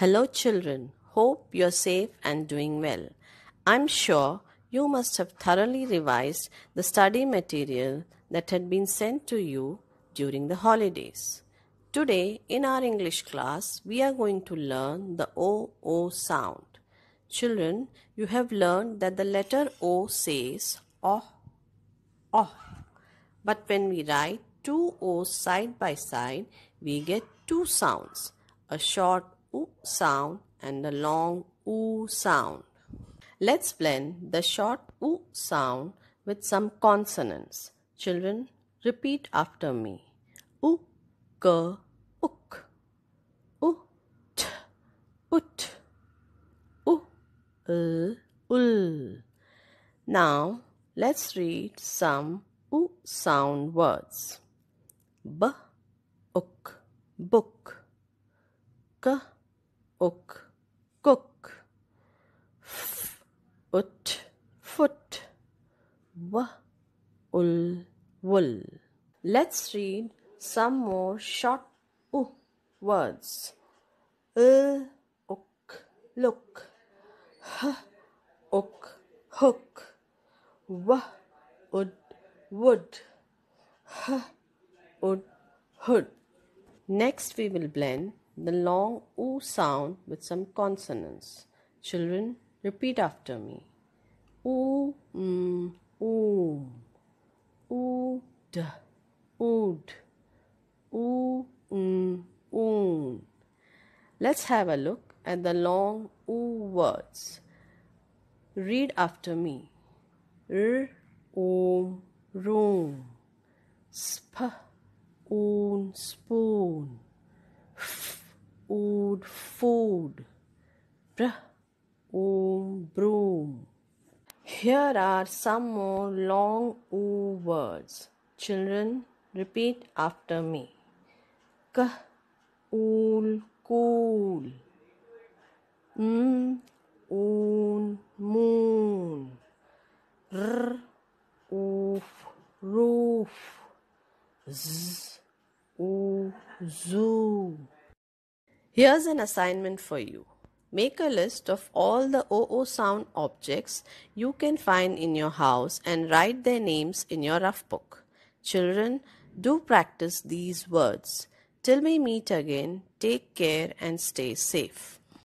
Hello, children. Hope you're safe and doing well. I'm sure you must have thoroughly revised the study material that had been sent to you during the holidays. Today, in our English class, we are going to learn the OO sound. Children, you have learned that the letter O says oh, oh. But when we write two O's side by side, we get two sounds a short oo sound and the long oo sound. Let's blend the short oo sound with some consonants. Children, repeat after me. Oo, k, uk. Oo, t, ut. Oo, l, ul. Now, let's read some oo sound words. B, uk, book. K, ook, cook. F, ut, foot. W, ul, wool. Let's read some more short u words. Uh, ok, look. H, ok, hook. W, ud, wood. H, ud, hood. Next, we will blend the long O sound with some consonants. Children, repeat after me. O, mm, oom, ood, ood, oo, mm, Let's have a look at the long O words. Read after me. R, oom, room. Sp, oon, spoon. Ood food. Brah, om, broom. Here are some more long oo words. Children, repeat after me. K, ool, cool. M, oon, moon. R, oof, roof. Z, oo, zoo. Here's an assignment for you. Make a list of all the OO sound objects you can find in your house and write their names in your rough book. Children, do practice these words. Till we meet again, take care and stay safe.